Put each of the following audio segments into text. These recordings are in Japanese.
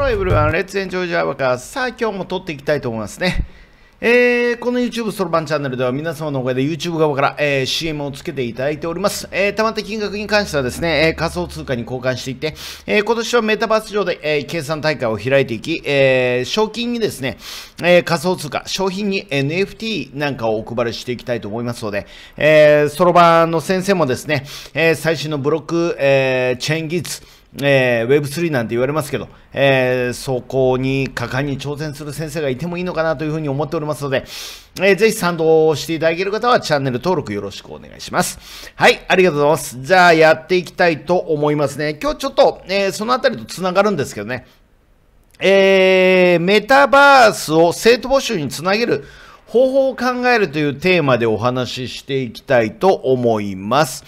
Hello everyone, let's e n j か。さあ、今日も撮っていきたいと思いますね。えー、この YouTube ソロんチャンネルでは皆様のおかげで YouTube 側から、えー、CM をつけていただいております。えー、たまった金額に関してはですね、え仮想通貨に交換していって、え今年はメタバース上で、え計算大会を開いていき、え賞金にですね、え仮想通貨、商品に NFT なんかをお配りしていきたいと思いますので、えソロんの先生もですね、え最新のブロック、えチェーン技術、えー、Web3 なんて言われますけど、えー、そこに果敢に挑戦する先生がいてもいいのかなというふうに思っておりますので、えー、ぜひ賛同していただける方はチャンネル登録よろしくお願いします。はい、ありがとうございます。じゃあやっていきたいと思いますね。今日ちょっと、えー、そのあたりと繋がるんですけどね、えー、メタバースを生徒募集につなげる方法を考えるというテーマでお話ししていきたいと思います。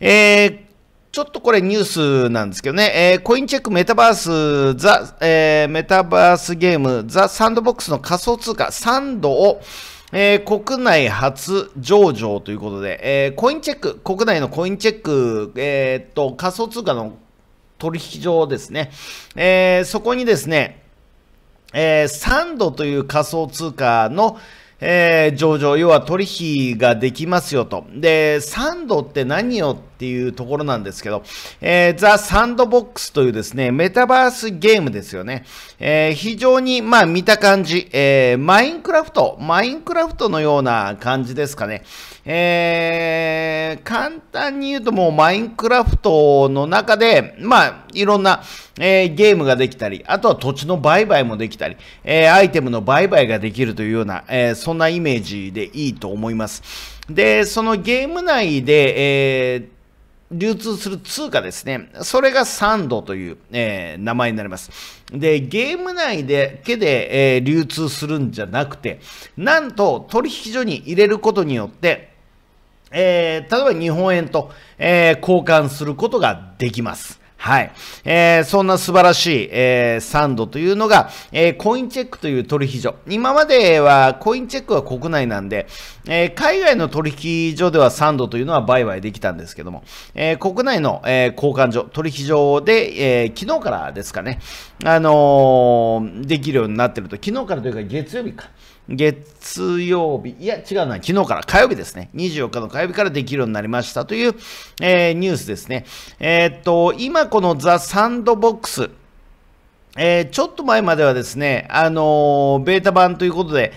えーちょっとこれニュースなんですけどね、えー、コインチェックメタバース、ザ、えー、メタバースゲーム、ザ・サンドボックスの仮想通貨、サンドを、えー、国内初上場ということで、えー、コインチェック、国内のコインチェック、えー、っと、仮想通貨の取引所ですね、えー、そこにですね、えー、サンドという仮想通貨の、えー、上場、要は取引ができますよと。で、サンドって何をっていうところなんですけど、えー、ザ・サンドボックスというですね、メタバースゲームですよね。えー、非常に、まあ見た感じ、えー、マインクラフト、マインクラフトのような感じですかね。えー、簡単に言うともうマインクラフトの中で、まあいろんな、えー、ゲームができたり、あとは土地の売買もできたり、えー、アイテムの売買ができるというような、えー、そんなイメージでいいと思います。で、そのゲーム内で、えー流通する通貨ですね。それがサンドという、えー、名前になります。で、ゲーム内だけで、えー、流通するんじゃなくて、なんと取引所に入れることによって、えー、例えば日本円と、え交換することができます。はい。えー、そんな素晴らしい、えー、サンドというのが、えー、コインチェックという取引所。今まではコインチェックは国内なんで、えー、海外の取引所ではサンドというのは売買できたんですけども、えー、国内の、えー、交換所、取引所で、えー、昨日からですかね、あのー、できるようになってると、昨日からというか月曜日か。月曜日、いや違うな、昨日から火曜日ですね、24日の火曜日からできるようになりましたという、えー、ニュースですね。えー、っと、今このザ・サンドボックス、えー、ちょっと前まではですね、あのベータ版ということで、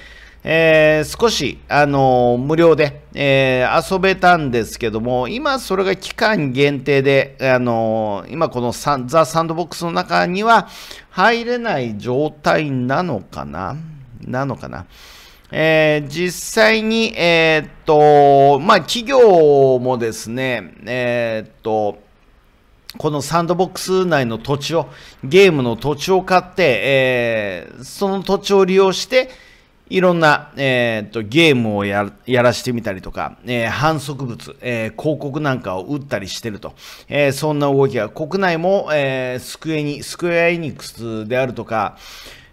えー、少し、あのー、無料で、えー、遊べたんですけども、今それが期間限定で、あの今このサザ・サンドボックスの中には入れない状態なのかな。なのかな。えー、実際に、えー、っと、まあ、企業もですね、えー、っと、このサンドボックス内の土地を、ゲームの土地を買って、えー、その土地を利用して、いろんな、えーと、とゲームをやらしてみたりとか、えー、反則物、えー、広告なんかを打ったりしてると、えー、そんな動きが国内も、えスクエニ、スクエアエニックスであるとか、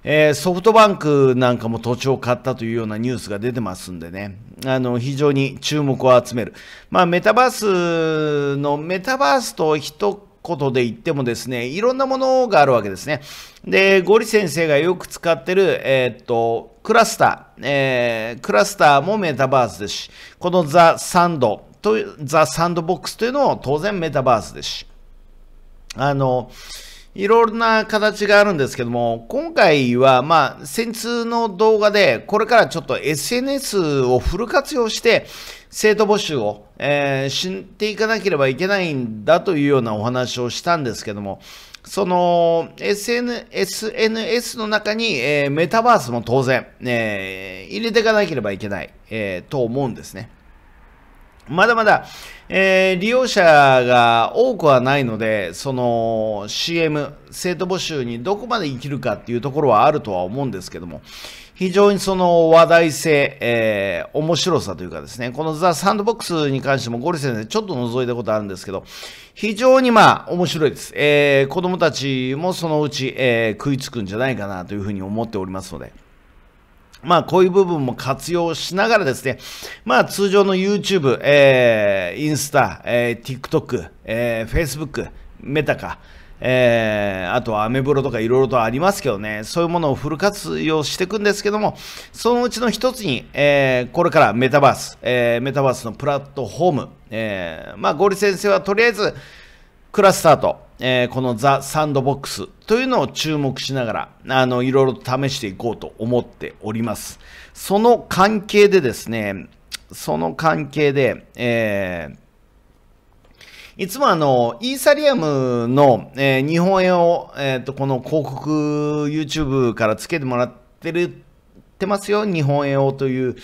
えー、ソフトバンクなんかも土地を買ったというようなニュースが出てますんでね、あの、非常に注目を集める。まあ、メタバースの、メタバースと一言で言ってもですね、いろんなものがあるわけですね。で、ゴリ先生がよく使ってる、えー、っと、クラスター、えー、クラスターもメタバースですし、このザ・サンドと、ザ・サンドボックスというのも当然メタバースですし、あの、いろんな形があるんですけども、今回は、まあ、先日の動画で、これからちょっと SNS をフル活用して、生徒募集を、えー、していかなければいけないんだというようなお話をしたんですけども、その SN SNS の中に、えー、メタバースも当然、えー、入れていかなければいけない、えー、と思うんですね。まだまだ、えー、利用者が多くはないので、その CM、生徒募集にどこまで生きるかっていうところはあるとは思うんですけども、非常にその話題性、えー、面白さというかですね、このザ・サンドボックスに関してもゴリ先生ちょっと覗いたことあるんですけど、非常にまあ面白いです。えー、子供たちもそのうち、えー、食いつくんじゃないかなというふうに思っておりますので。まあ、こういう部分も活用しながらですね、まあ、通常の YouTube、えー、インスタ、えー、TikTok、えー、Facebook、メタか、えー、あとはアメブロとかいろいろとありますけどね、そういうものをフル活用していくんですけども、そのうちの一つに、えー、これからメタバース、えー、メタバースのプラットフォーム、えー、まあ、ゴリ先生はとりあえず、クラスタート、えー、このザ・サンドボックスというのを注目しながら、あの、いろいろと試していこうと思っております。その関係でですね、その関係で、えーいつもあの、イーサリアムの、えー、日本円を、えっ、ー、と、この広告 YouTube からつけてもらってる、ってますよ、日本円をという、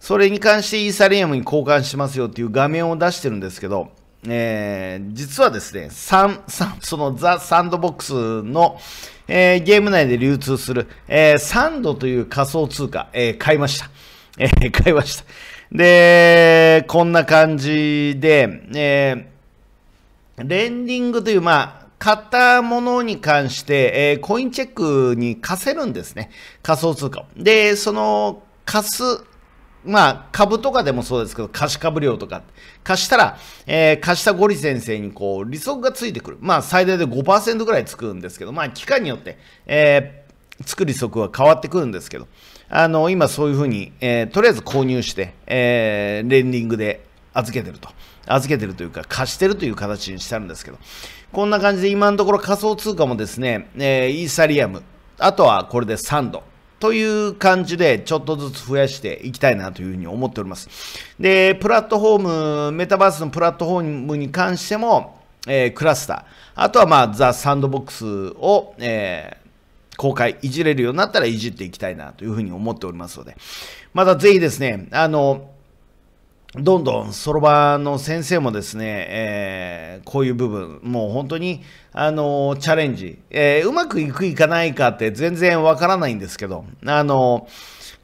それに関してイーサリアムに交換しますよっていう画面を出してるんですけど、えー、実はですね、サン、サン、そのザ・サンドボックスの、えー、ゲーム内で流通する、えー、サンドという仮想通貨、えー、買いました。えー、買いました。で、こんな感じで、えー、レンディングという、まあ、買ったものに関して、えー、コインチェックに貸せるんですね。仮想通貨を。で、その貸す、まあ、株とかでもそうですけど、貸し株料とか、貸したら、えー、貸したゴリ先生にこう、利息がついてくる。まあ、最大で5%ぐらいつくんですけど、まあ、期間によって、えー、つく利息は変わってくるんですけど、あの、今そういうふうに、えー、とりあえず購入して、えー、レンディングで預けてると。預けてるというか、貸してるという形にしてあるんですけど、こんな感じで今のところ仮想通貨もですね、えー、イーサリアム、あとはこれでサンド、という感じで、ちょっとずつ増やしていきたいなというふうに思っております。で、プラットフォーム、メタバースのプラットフォームに関しても、えー、クラスター、あとはまあ、ザ・サンドボックスを、えー、公開、いじれるようになったらいじっていきたいなというふうに思っておりますので、またぜひですね、あの、どんどんそろばんの先生もですね、えー、こういう部分、もう本当に、あのー、チャレンジ、えー、うまくいくいかないかって全然わからないんですけど、あの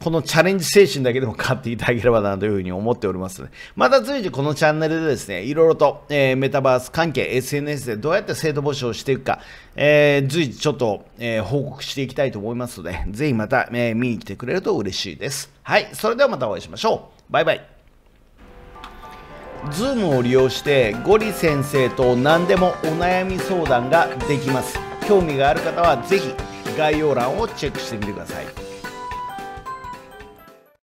このチャレンジ精神だけでも買っていただければなというふうに思っておりますまた随時このチャンネルでですね、いろいろと、えー、メタバース関係、SNS でどうやって生徒募集をしていくか、えー、随時ちょっと、えー、報告していきたいと思いますので、ぜひまた、え見に来てくれると嬉しいです。はい、それではまたお会いしましょう。バイバイ。Zoom を利用してゴリ先生と何でもお悩み相談ができます興味がある方は是非概要欄をチェックしてみてください